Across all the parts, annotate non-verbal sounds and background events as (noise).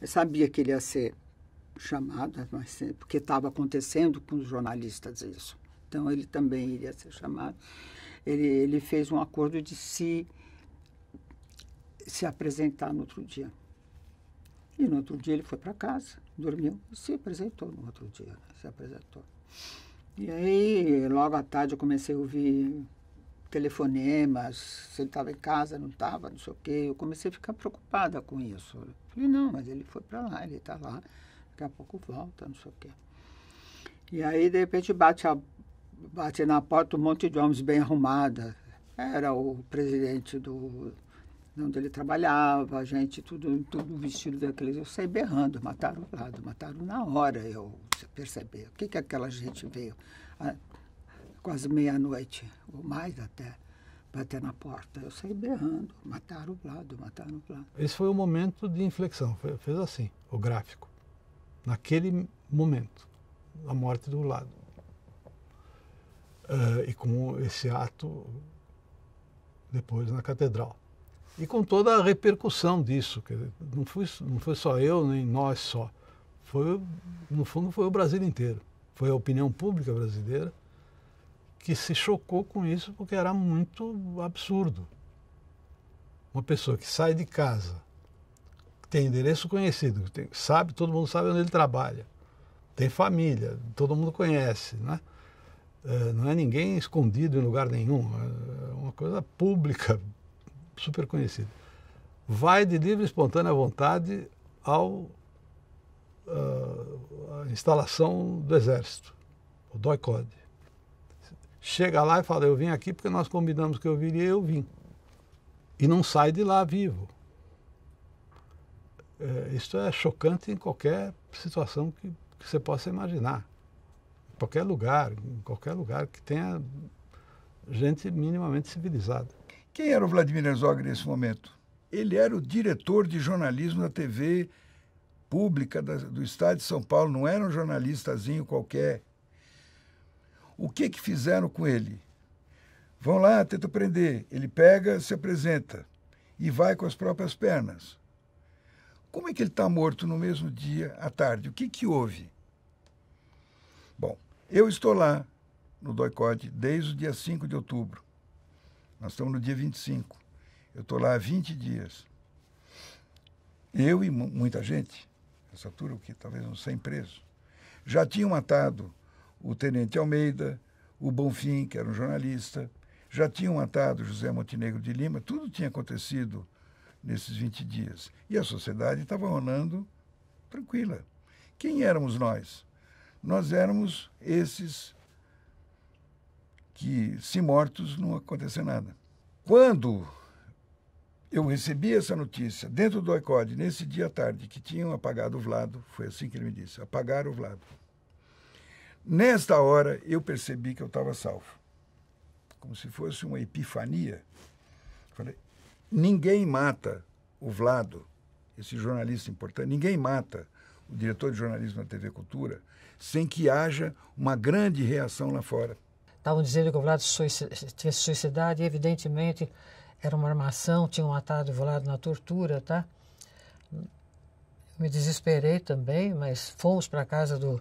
Eu sabia que ele ia ser chamado, mas, eh, porque estava acontecendo com os jornalistas isso. Então, ele também iria ser chamado. Ele, ele fez um acordo de se, se apresentar no outro dia. E no outro dia ele foi para casa, dormiu e se apresentou no outro dia. Né? Se apresentou. E aí, logo à tarde, eu comecei a ouvir telefonemas, se ele estava em casa, não estava, não sei o quê. Eu comecei a ficar preocupada com isso. Né. Falei, não, mas ele foi para lá, ele está lá, daqui a pouco volta, não sei o quê. E aí, de repente, bate, a, bate na porta um monte de homens bem arrumada. Era o presidente do onde ele trabalhava, a gente, tudo, tudo vestido daqueles. Eu saí berrando, mataram o lado, mataram na hora eu perceber. O que, que aquela gente veio? A, ah, quase meia-noite, ou mais até bater na porta. Eu saí berrando, mataram o Vlado, mataram o Vlado. Esse foi o momento de inflexão, fez assim, o gráfico. Naquele momento, a morte do Vlado. Uh, ah, e com esse ato depois na catedral. E com toda a repercussão disso, que não, fui, não foi só eu, nem nós só. Foi, no fundo, foi o Brasil inteiro. Foi a opinião pública brasileira que se chocou com isso porque era muito absurdo. Uma pessoa que sai de casa, tem endereço conhecido, tem, sabe, todo mundo sabe onde ele trabalha, tem família, todo mundo conhece, né? É, não é ninguém escondido em lugar nenhum, é, é uma coisa pública, (laughs) super conhecida. Vai de livre e espontânea vontade ao é, a instalação do exército, o DOI-CODE chega lá e fala: Eu vim aqui porque nós combinamos que eu viria eu vim. E não sai de lá vivo. É, isso é chocante em qualquer situação que, que você possa imaginar. Em qualquer lugar, em qualquer lugar que tenha gente minimamente civilizada. Quem era o Vladimir Herzog nesse momento? Ele era o diretor de jornalismo da TV pública da, do Estado de São Paulo, não era um jornalistazinho qualquer o que que fizeram com ele? Vão lá, tentam prender. Ele pega, se apresenta e vai com as próprias pernas. Como é que ele está morto no mesmo dia à tarde? O que que houve? Bom, eu estou lá no doicote desde o dia 5 de outubro. Nós estamos no dia 25. Eu estou lá há 20 dias. Eu e muita gente, essa altura que talvez uns 100 presos, já tinham atado o Tenente Almeida, o Bonfim, que era um jornalista. Já tinham atado José Montenegro de Lima, tudo tinha acontecido nesses 20 dias. E a sociedade estava rolando tranquila. Quem éramos nós? Nós éramos esses que, se mortos, não aconteceu nada. Quando eu recebi essa notícia dentro do ICOD, nesse dia à tarde, que tinham apagado o Vlado, foi assim que ele me disse: apagaram o Vlado. Nesta hora eu percebi que eu estava salvo. Como se fosse uma epifania. Falei, ninguém mata o Vlado, esse jornalista importante, ninguém mata o diretor de jornalismo da TV Cultura sem que haja uma grande reação lá fora. Estavam dizendo que o Vlado tinha se suicidado e, evidentemente, era uma armação, tinham atado o Vlado na tortura, tá? Me desesperei também, mas fomos para a casa do,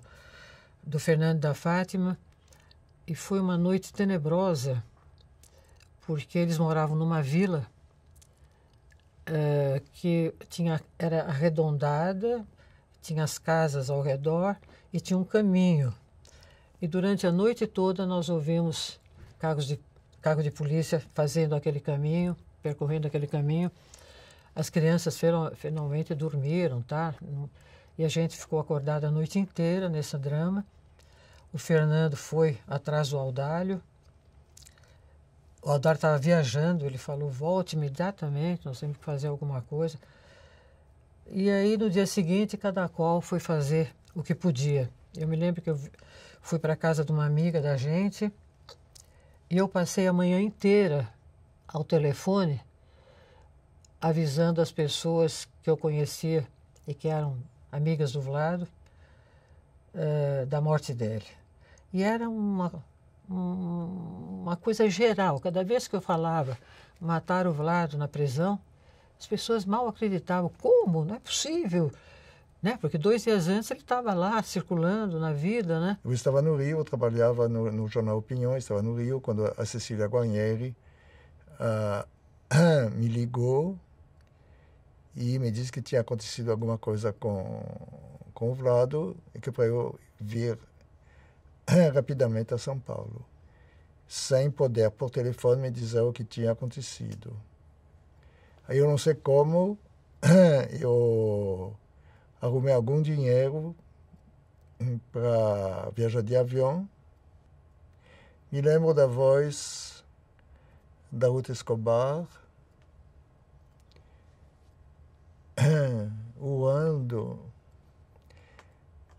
do Fernando da Fátima e foi uma noite tenebrosa porque eles moravam numa vila uh, que tinha era arredondada tinha as casas ao redor e tinha um caminho e durante a noite toda nós ouvimos carros de carro de polícia fazendo aquele caminho percorrendo aquele caminho as crianças finalmente dormiram tá e a gente ficou acordada a noite inteira nesse drama o Fernando foi atrás do Aldalho. O Aldalho estava viajando, ele falou: volte imediatamente, nós temos que fazer alguma coisa. E aí, no dia seguinte, cada qual foi fazer o que podia. Eu me lembro que eu fui para a casa de uma amiga da gente e eu passei a manhã inteira ao telefone avisando as pessoas que eu conhecia e que eram amigas do Vlado uh, da morte dele. E era uma, uma coisa geral. Cada vez que eu falava matar o Vlado na prisão, as pessoas mal acreditavam. Como? Não é possível. Né? Porque dois dias antes ele estava lá circulando na vida. Né? Eu estava no Rio, eu trabalhava no, no jornal Opinião, estava no Rio quando a Cecília Guarnieri uh, ah, (coughs) me ligou e me disse que tinha acontecido alguma coisa com, com o Vlado e que para eu vir (clears throat) rapidamente a São Paulo, sem poder por telefone me dizer o que tinha acontecido. Aí eu não sei como, (clears throat) eu arrumei algum dinheiro hum, para viajar de avião. Me lembro da voz da Ruth Escobar, voando. (clears throat)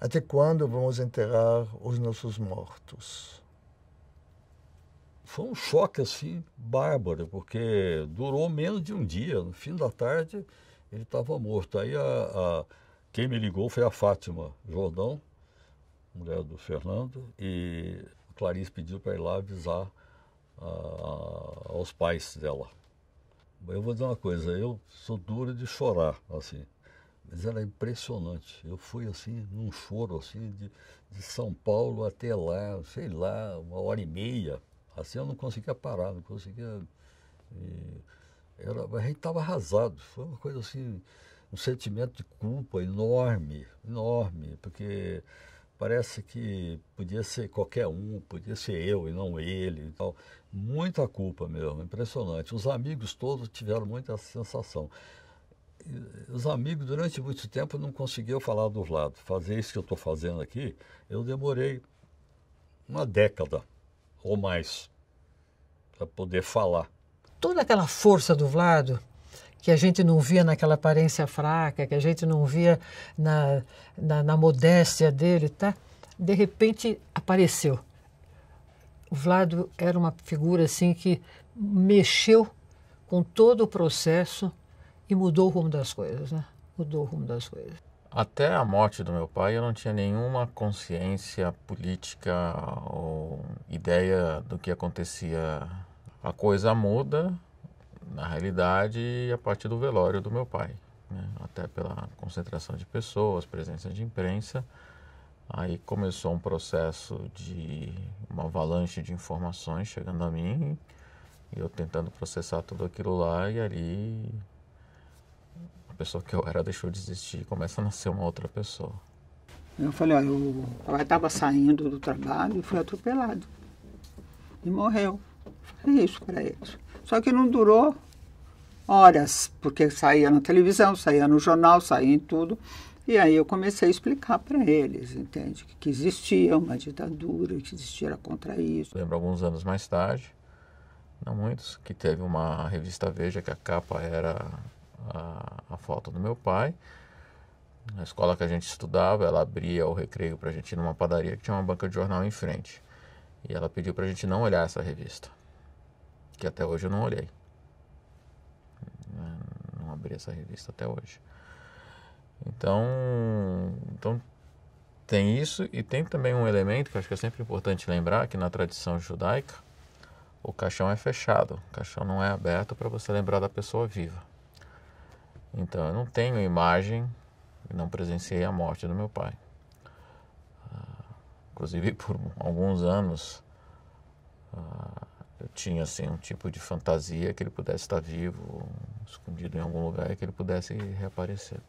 Até quando vamos enterrar os nossos mortos? Foi um choque assim bárbaro, porque durou menos de um dia. No fim da tarde ele estava morto. Aí a, a, quem me ligou foi a Fátima Jordão, mulher do Fernando, e a Clarice pediu para ir lá avisar a, aos pais dela. Eu vou dizer uma coisa, eu sou dura de chorar, assim. Mas era é impressionante. Eu fui assim, num choro assim, de, de São Paulo até lá, sei lá, uma hora e meia. Assim eu não conseguia parar, não conseguia. E, era, a gente estava arrasado. Foi uma coisa assim, um sentimento de culpa enorme, enorme, porque parece que podia ser qualquer um, podia ser eu e não ele e tal. Muita culpa mesmo, impressionante. Os amigos todos tiveram muita sensação os amigos, durante muito tempo, não conseguiam falar dos lados. Fazer isso que eu estou fazendo aqui, eu demorei uma década ou mais para poder falar. Toda aquela força do Vlado que a gente não via naquela aparência fraca, que a gente não via na, na, na modéstia dele, tá? De repente apareceu. O Vlado era uma figura assim que mexeu com todo o processo e mudou o rumo das coisas, né? Mudou o rumo das coisas. Até a morte do meu pai, eu não tinha nenhuma consciência política ou ideia do que acontecia. A coisa muda, na realidade, a partir do velório do meu pai. Né? Até pela concentração de pessoas, presença de imprensa. Aí começou um processo de uma avalanche de informações chegando a mim, e eu tentando processar tudo aquilo lá e ali pessoa que eu era deixou de existir, começa a nascer uma outra pessoa. Eu falei, ó, eu estava saindo do trabalho e fui atropelado. E morreu. Falei é isso para eles. Só que não durou horas, porque saía na televisão, saía no jornal, saía em tudo. E aí eu comecei a explicar para eles, entende? Que existia uma ditadura, que existia contra isso. Lembro alguns anos mais tarde, não muitos, que teve uma revista Veja que a capa era a, foto falta do meu pai. Na escola que a gente estudava, ela abria o recreio para a gente ir numa padaria que tinha uma banca de jornal em frente. E ela pediu para a gente não olhar essa revista, que até hoje eu não olhei. Não abri essa revista até hoje. Então, então tem isso e tem também um elemento que acho que é sempre importante lembrar que na tradição judaica o caixão é fechado, o caixão não é aberto para você lembrar da pessoa viva. Então, eu não tenho imagem, não presenciei a morte do meu pai. Ah, inclusive, por alguns anos, ah, eu tinha assim um tipo de fantasia que ele pudesse estar vivo, escondido em algum lugar e que ele pudesse reaparecer.